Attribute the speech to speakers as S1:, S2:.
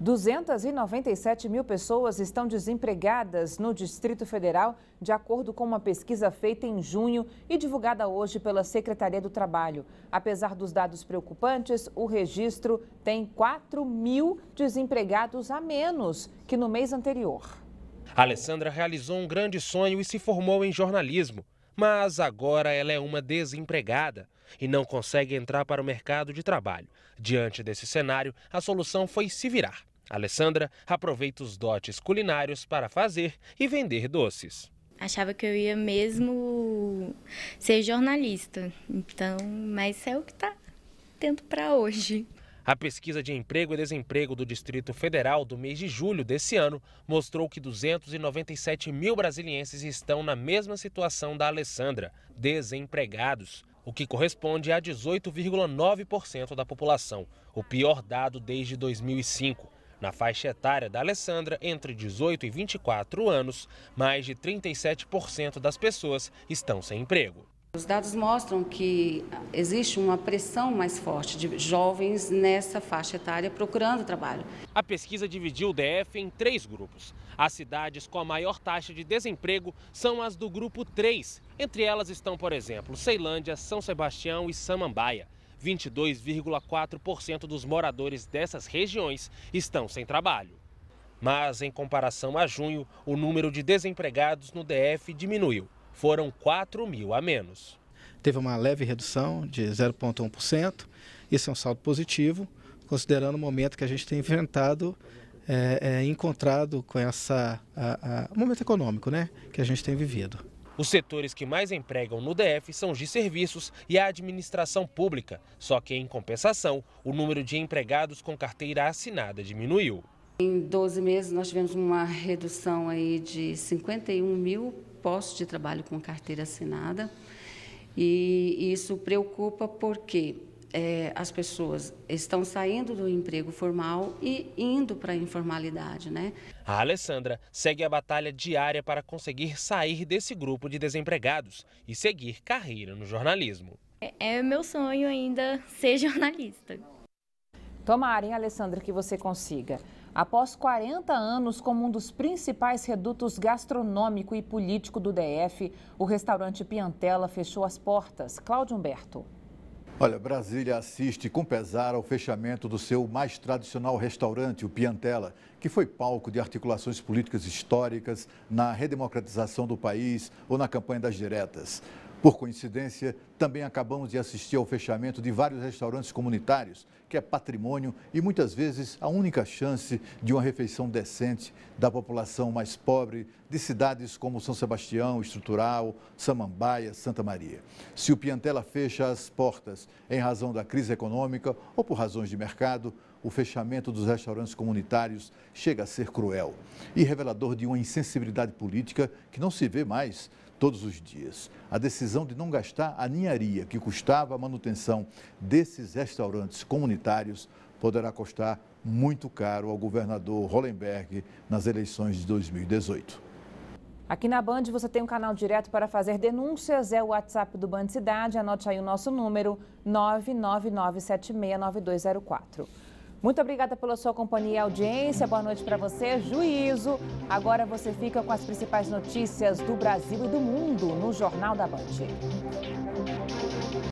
S1: 297 mil pessoas estão desempregadas no Distrito Federal, de acordo com uma pesquisa feita em junho e divulgada hoje pela Secretaria do Trabalho. Apesar dos dados preocupantes, o registro tem 4 mil desempregados a menos que no mês anterior.
S2: Alessandra realizou um grande sonho e se formou em jornalismo mas agora ela é uma desempregada e não consegue entrar para o mercado de trabalho. Diante desse cenário, a solução foi se virar. Alessandra aproveita os dotes culinários para fazer e vender doces.
S3: Achava que eu ia mesmo ser jornalista, então, mas é o que está tendo para hoje.
S2: A pesquisa de emprego e desemprego do Distrito Federal do mês de julho desse ano mostrou que 297 mil brasilienses estão na mesma situação da Alessandra, desempregados, o que corresponde a 18,9% da população, o pior dado desde 2005. Na faixa etária da Alessandra, entre 18 e 24 anos, mais de 37% das pessoas estão sem emprego.
S4: Os dados mostram que existe uma pressão mais forte de jovens nessa faixa etária procurando trabalho.
S2: A pesquisa dividiu o DF em três grupos. As cidades com a maior taxa de desemprego são as do grupo 3. Entre elas estão, por exemplo, Ceilândia, São Sebastião e Samambaia. 22,4% dos moradores dessas regiões estão sem trabalho. Mas, em comparação a junho, o número de desempregados no DF diminuiu foram 4 mil a menos.
S3: Teve uma leve redução de 0,1%. Isso é um saldo positivo, considerando o momento que a gente tem enfrentado é, é, encontrado com essa a, a, momento econômico, né, que a gente tem vivido.
S2: Os setores que mais empregam no DF são os de serviços e a administração pública, só que em compensação, o número de empregados com carteira assinada diminuiu.
S4: Em 12 meses nós tivemos uma redução aí de 51 mil postos de trabalho com carteira assinada. E isso preocupa porque é, as pessoas estão saindo do emprego formal e indo para a informalidade. Né?
S2: A Alessandra segue a batalha diária para conseguir sair desse grupo de desempregados e seguir carreira no jornalismo.
S3: É, é meu sonho ainda ser
S1: jornalista. Tomara, hein, Alessandra, que você consiga. Após 40 anos como um dos principais redutos gastronômico e político do DF, o restaurante Piantela fechou as portas. Cláudio Humberto.
S3: Olha, Brasília assiste com pesar ao fechamento do seu mais tradicional restaurante, o Piantela, que foi palco de articulações políticas históricas na redemocratização do país ou na campanha das diretas. Por coincidência, também acabamos de assistir ao fechamento de vários restaurantes comunitários, que é patrimônio e muitas vezes a única chance de uma refeição decente da população mais pobre de cidades como São Sebastião, Estrutural, Samambaia, Santa Maria. Se o Piantela fecha as portas em razão da crise econômica ou por razões de mercado, o fechamento dos restaurantes comunitários chega a ser cruel e revelador de uma insensibilidade política que não se vê mais todos os dias. A decisão de não gastar a ninharia que custava a manutenção desses restaurantes comunitários poderá custar muito caro ao governador Hollenberg nas eleições de 2018.
S1: Aqui na Band você tem um canal direto para fazer denúncias, é o WhatsApp do Band Cidade, anote aí o nosso número 999769204. Muito obrigada pela sua companhia e audiência. Boa noite para você. Juízo. Agora você fica com as principais notícias do Brasil e do mundo no Jornal da Band.